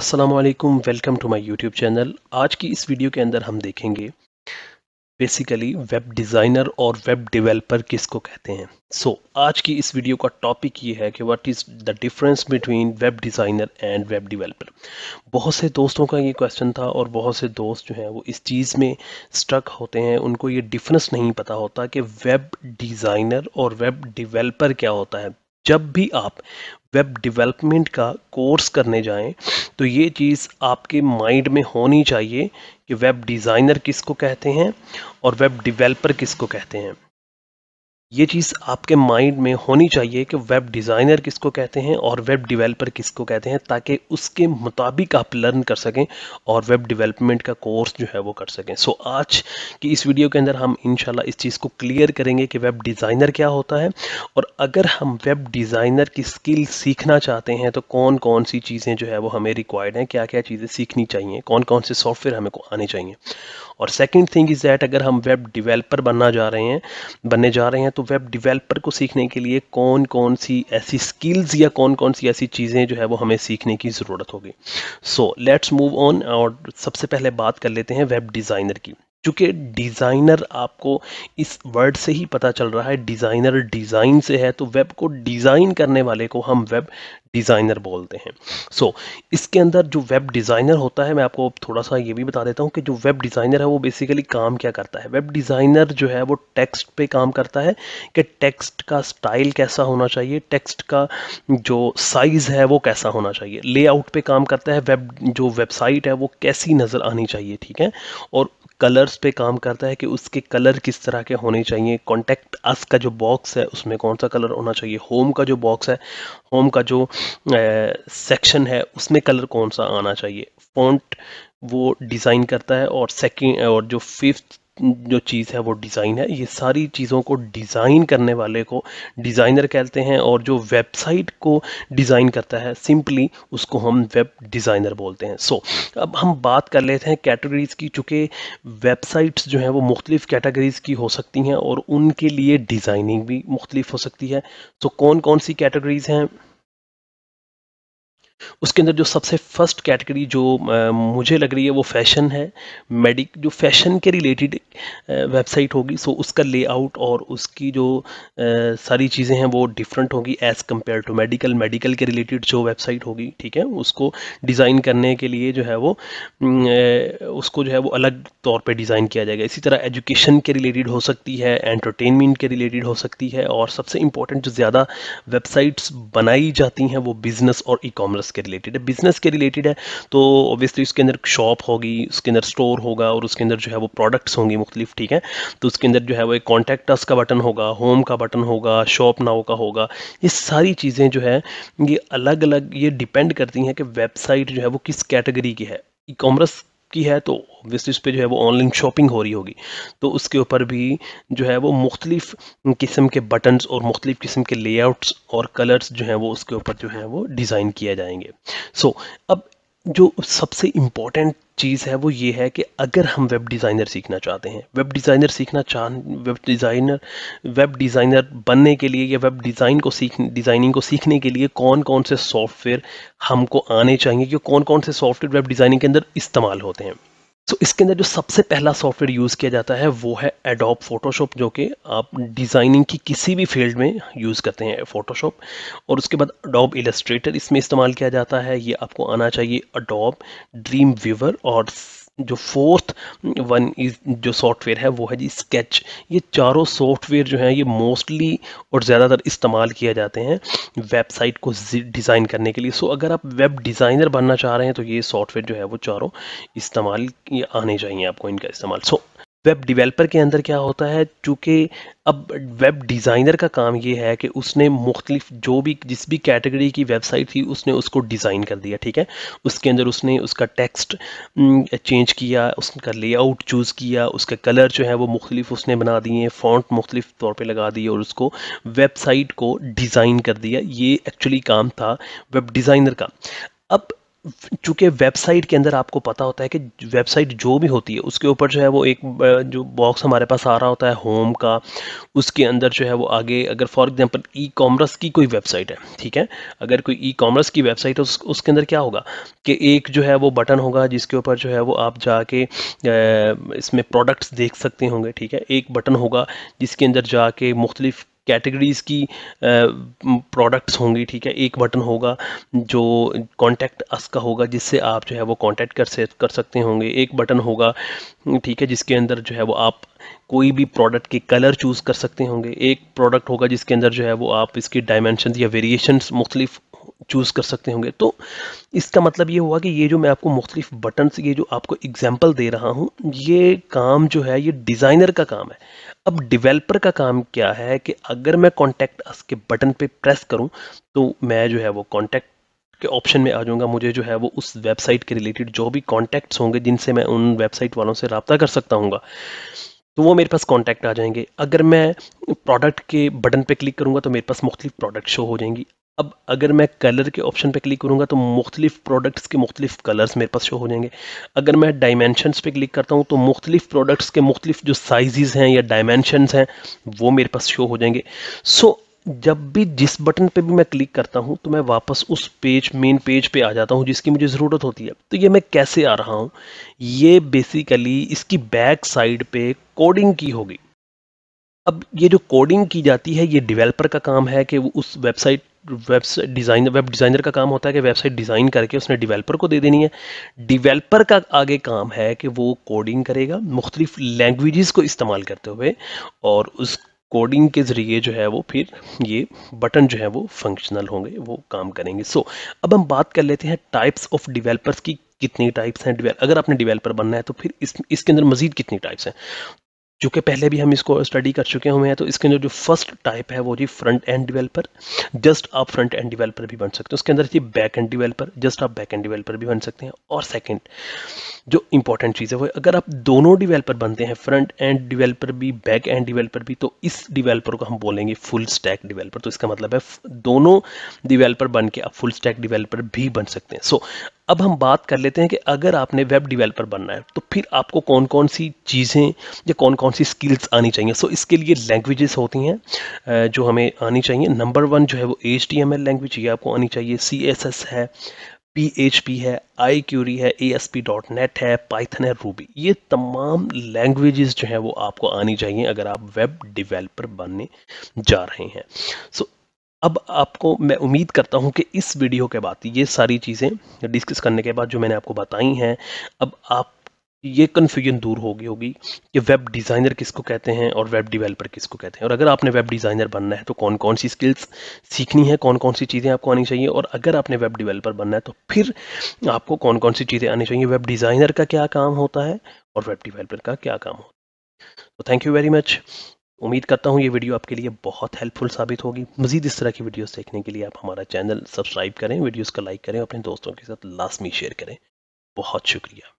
अस्सलाम वालेकुम welcome to my YouTube channel आज की इस वीडियो के अंदर हम देखेंगे बेसिकली वेब डिज़ाइनर और वेब डेवलपर किसको कहते हैं सो so, आज की इस वीडियो का टॉपिक ये है कि what is the difference between web designer and web developer बहुत से दोस्तों का ये क्वेश्चन था और बहुत से दोस्त जो हैं वो इस चीज़ में स्ट्रक होते हैं उनको ये डिफरेंस नहीं पता होता कि वेब डिज़ाइनर और वेब डिवेलपर क्या होता है जब भी आप वेब डेवलपमेंट का कोर्स करने जाएं तो ये चीज़ आपके माइंड में होनी चाहिए कि वेब डिज़ाइनर किसको कहते हैं और वेब डेवलपर किसको कहते हैं ये चीज़ आपके माइंड में होनी चाहिए कि वेब डिज़ाइनर किसको कहते हैं और वेब डेवलपर किसको कहते हैं ताकि उसके मुताबिक आप लर्न कर सकें और वेब डेवलपमेंट का कोर्स जो है वो कर सकें सो so, आज की इस वीडियो के अंदर हम इनशाला इस चीज़ को क्लियर करेंगे कि वेब डिज़ाइनर क्या होता है और अगर हम वेब डिज़ाइनर की स्किल सीखना चाहते हैं तो कौन कौन सी चीज़ें जो है वो हमें रिक्वायर्ड हैं क्या क्या चीज़ें सीखनी चाहिए कौन कौन से सॉफ्टवेयर हमें को आने चाहिए और सेकेंड थिंग इज़ दैट अगर हम वेब डिवेलपर बनना जा रहे हैं बनने जा रहे हैं तो तो वेब डिवेलपर को सीखने के लिए कौन कौन सी ऐसी स्किल्स या कौन कौन सी ऐसी चीज़ें जो है वो हमें सीखने की ज़रूरत होगी सो लेट्स मूव ऑन और सबसे पहले बात कर लेते हैं वेब डिज़ाइनर की चूँकि डिज़ाइनर आपको इस वर्ड से ही पता चल रहा है डिज़ाइनर डिज़ाइन से है तो वेब को डिज़ाइन करने वाले को हम वेब डिज़ाइनर बोलते हैं सो so, इसके अंदर जो वेब डिज़ाइनर होता है मैं आपको थोड़ा सा ये भी बता देता हूँ कि जो वेब डिज़ाइनर है वो बेसिकली काम क्या करता है वेब डिज़ाइनर जो है वो टेक्स्ट पे काम करता है कि टेक्स्ट का स्टाइल कैसा होना चाहिए टेक्स्ट का जो साइज़ है वो कैसा होना चाहिए लेआउट पे काम करता है वेब जो वेबसाइट है वो कैसी नज़र आनी चाहिए ठीक है और कलर्स पे काम करता है कि उसके कलर किस तरह के होने चाहिए कॉन्टैक्ट अस का जो बॉक्स है उसमें कौन सा कलर होना चाहिए होम का जो बॉक्स है होम का जो सेक्शन है उसमें कलर कौन सा आना चाहिए फॉन्ट वो डिज़ाइन करता है और सेकेंड और जो फिफ्थ जो चीज़ है वो डिज़ाइन है ये सारी चीज़ों को डिज़ाइन करने वाले को डिज़ाइनर कहते हैं और जो वेबसाइट को डिज़ाइन करता है सिंपली उसको हम वेब डिज़ाइनर बोलते हैं सो so, अब हम बात कर लेते हैं कैटेगरीज़ की चूँकि वेबसाइट्स जो हैं वो मुख्तलिफ़ कैटेगरीज़ की हो सकती हैं और उनके लिए डिज़ाइनिंग भी मुख्तलिफ हो सकती है सो so, कौन कौन सी कैटेगरीज़ हैं उसके अंदर जो सबसे फर्स्ट कैटेगरी जो मुझे लग रही है वो फैशन है मेडिक जो फैशन के रिलेटेड वेबसाइट होगी सो उसका लेआउट और उसकी जो सारी चीज़ें हैं वो डिफरेंट होगी as compare to medical medical के रिलेटेड जो वेबसाइट होगी ठीक है उसको डिज़ाइन करने के लिए जो है वो उसको जो है वो अलग तौर पर डिज़ाइन किया जाएगा इसी तरह एजुकेशन के रिलेटेड हो सकती है एंटरटेनमेंट के रिलेटेड हो सकती है और सबसे इम्पोर्टेंट जो ज़्यादा वेबसाइट्स बनाई जाती हैं वो बिज़नेस और ई कॉमर्स बिजनेस के रिलेटेड है बिजनेस के रिलेटेड है तो ऑब्वियसली उसके अंदर शॉप होगी उसके अंदर स्टोर होगा और उसके अंदर जो है वो प्रोडक्ट्स होंगे मुख्तलिफ ठीक है तो उसके अंदर जो है वो एक कॉन्टैक्ट का बटन होगा होम का बटन होगा शॉप नाव का होगा ये सारी चीज़ें जो है ये अलग अलग ये डिपेंड करती हैं कि वेबसाइट जो है वो किस कैटेगरी की है ई कॉमर्स की है तो ऑब्वियसली उस पर जो है वो ऑनलाइन शॉपिंग हो रही होगी तो उसके ऊपर भी जो है वो मुख्तलिफ़ किस्म के बटन्स और मुख्तलिफ़ किस्म के लेआउट्स और कलर्स जो हैं वो उसके ऊपर जो है वो डिज़ाइन किया जाएंगे सो so, अब जो सबसे इम्पॉर्टेंट चीज़ है वो ये है कि अगर हम वेब डिज़ाइनर सीखना चाहते हैं वेब डिज़ाइनर सीखना चाह वेब डिज़ाइनर वेब डिज़ाइनर बनने के लिए या वेब डिज़ाइन को सीख डिज़ाइनिंग को सीखने के लिए कौन कौन से सॉफ्टवेयर हमको आने चाहिए कि कौन कौन से सॉफ्टवेयर वेब डिज़ाइनिंग के अंदर इस्तेमाल होते हैं सो तो so, इसके अंदर जो सबसे पहला सॉफ्टवेयर यूज़ किया जाता है वो है एडोप फोटोशॉप जो कि आप डिज़ाइनिंग की किसी भी फील्ड में यूज़ करते हैं फोटोशॉप और उसके बाद अडोप इलस्ट्रेटर इसमें इस्तेमाल किया जाता है ये आपको आना चाहिए अडोप ड्रीम व्यूवर और जो फोर्थ वन इज जो सॉफ्टवेयर है वो है जी स्केच ये चारों सॉफ्टवेयर जो हैं ये मोस्टली और ज़्यादातर इस्तेमाल किया जाते हैं वेबसाइट को डिज़ाइन करने के लिए सो अगर आप वेब डिज़ाइनर बनना चाह रहे हैं तो ये सॉफ्टवेयर जो है वो चारों इस्तेमाल आने चाहिए आपको इनका इस्तेमाल सो वेब डिवेलपर के अंदर क्या होता है चूँकि अब वेब डिज़ाइनर का काम ये है कि उसने मुख्तलिफ जो भी जिस भी कैटेगरी की वेबसाइट थी उसने उसको डिज़ाइन कर दिया ठीक है उसके अंदर उसने उसका टेक्स्ट चेंज किया उसका लेआउट चूज़ किया उसका कलर जो है वो मुख्तलिफ उसने बना दिए फॉन्ट मुख्तलिफ तौर पे लगा दिए और उसको वेबसाइट को डिज़ाइन कर दिया ये एक्चुअली काम था वेब डिज़ाइनर का चूंकि वेबसाइट के अंदर आपको पता होता है कि वेबसाइट जो भी होती है उसके ऊपर जो है वो एक जो बॉक्स हमारे पास आ रहा होता है होम का उसके अंदर जो है वो आगे अगर फॉर एग्जांपल ई कॉमर्स की कोई वेबसाइट है ठीक है अगर कोई ई कॉमर्स की वेबसाइट है उस, उसके अंदर क्या होगा कि एक जो है वो बटन होगा जिसके ऊपर जो है वो आप जाके इसमें प्रोडक्ट्स देख सकते होंगे ठीक है एक बटन होगा जिसके अंदर जाके मुख्तलिफ कैटेगरीज़ की प्रोडक्ट्स होंगी ठीक है एक बटन होगा जो कॉन्टैक्ट अस का होगा जिससे आप जो है वो कॉन्टैक्ट कर से कर सकते होंगे एक बटन होगा ठीक है जिसके अंदर जो है वो आप कोई भी प्रोडक्ट के कलर चूज़ कर सकते होंगे एक प्रोडक्ट होगा जिसके अंदर जो है वो आप इसके डायमेंशन या वेरिएशन मुख्तलिफ चूज़ कर सकते होंगे तो इसका मतलब ये हुआ कि ये जो मैं आपको मुख्तलिफ बटन्स ये जो आपको एग्जाम्पल दे रहा हूँ ये काम जो है ये डिज़ाइनर का काम है अब डिवेलपर का काम क्या है कि अगर मैं कॉन्टैक्ट अस के बटन पे प्रेस करूँ तो मैं जो है वो कॉन्टैक्ट के ऑप्शन में आ जाऊँगा मुझे जो है वो उस वेबसाइट के रिलेटेड जो भी कॉन्टैक्ट्स होंगे जिनसे मैं उन वेबसाइट वालों से रबता कर सकता हूँ तो वो मेरे पास कॉन्टैक्ट आ जाएंगे अगर मैं प्रोडक्ट के बटन पे क्लिक करूँगा तो मेरे पास मुख्तलिफ प्रोडक्ट शो हो जाएंगी अब अगर मैं कलर के ऑप्शन पे क्लिक करूँगा तो मुख्तलिफ प्रोडक्ट्स के मुख्तलिफ कलर्स मेरे पास शो हो जाएंगे अगर मैं डायमेंशनस पे क्लिक करता हूँ तो मुख्तलिफ प्रोडक्ट्स के मुख्तलिफ जो साइज़ हैं या डायमेंशनस हैं वो मेरे पास शो हो जाएंगे सो so, जब भी जिस बटन पे भी मैं क्लिक करता हूँ तो मैं वापस उस पेज मेन पेज पे आ जाता हूँ जिसकी मुझे ज़रूरत होती है तो ये मैं कैसे आ रहा हूँ ये बेसिकली इसकी बैक साइड पे कोडिंग की होगी अब ये जो कोडिंग की जाती है ये डेवलपर का काम है कि वो उस website website design web designer का काम होता है कि वेबसाइट डिज़ाइन करके उसने डिवेलपर को दे देनी है डिवेलपर का आगे काम है कि वो कोडिंग करेगा मुख्तलिफ लैंग्वेजेस को इस्तेमाल करते हुए और उस कोडिंग के ज़रिए जो है वो फिर ये बटन जो है वो फंक्शनल होंगे वो काम करेंगे सो so, अब हम बात कर लेते हैं टाइप्स ऑफ डिवेलपर्स की कितनी टाइप्स हैं अगर आपने डिवेलपर बनना है तो फिर इस इसके अंदर मजीद कितनी टाइप्स हैं जो कि पहले भी हम इसको स्टडी कर चुके हुए हैं तो इसके अंदर जो फर्स्ट टाइप है वो जी फ्रंट एंड डेवलपर जस्ट आप फ्रंट एंड डेवलपर भी बन सकते हैं उसके अंदर जी बैक एंड डेवलपर जस्ट आप बैक एंड डेवलपर भी बन सकते हैं और सेकंड जो इंपॉर्टेंट चीज़ है वो अगर आप दोनों डिवेलपर बनते हैं फ्रंट एंड डिवेलपर भी बैक एंड डिवेलपर भी तो इस डिवेलपर को हम बोलेंगे फुल स्टैक डिवेलपर तो इसका मतलब है दोनों डिवेलपर बन के आप फुल स्टैक डिवेलपर भी बन सकते हैं सो so, अब हम बात कर लेते हैं कि अगर आपने वेब डिवेलपर बनना है तो फिर आपको कौन कौन सी चीज़ें या कौन कौन सी स्किल्स आनी चाहिए सो so, इसके लिए लैंग्वेजेस होती हैं जो हमें आनी चाहिए नंबर वन जो है वो H T M L language ये आपको आनी चाहिए सी एस एस है पी एच पी है आई क्यूरी है A S P dot net है पाइथन है रूबी ये तमाम लैंग्वेजेस जो हैं वो आपको आनी चाहिए अगर आप वेब डिवेलपर बनने जा रहे हैं सो so, अब आपको मैं उम्मीद करता हूँ कि इस वीडियो के बाद ये सारी चीज़ें डिस्कस करने के बाद जो मैंने आपको बताई हैं अब आप ये कन्फ्यूजन दूर हो गई होगी कि वेब डिज़ाइनर किसको कहते हैं और वेब डिवेलपर किसको कहते हैं और अगर आपने वेब डिज़ाइनर बनना है तो कौन कौन सी स्किल्स सीखनी है कौन कौन सी चीज़ें आपको आनी चाहिए और अगर आपने वेब डिवेलपर बनना है तो फिर आपको कौन कौन सी चीज़ें आनी चाहिए वेब डिज़ाइनर का क्या काम होता है और वेब डिवेलपर का क्या काम होता है तो थैंक यू वेरी मच उम्मीद करता हूँ ये वीडियो आपके लिए बहुत हेल्पफुल साबित होगी मजीद इस तरह की वीडियोस देखने के लिए आप हमारा चैनल सब्सक्राइब करें वीडियोस का लाइक करें अपने दोस्तों के साथ लाजमी शेयर करें बहुत शुक्रिया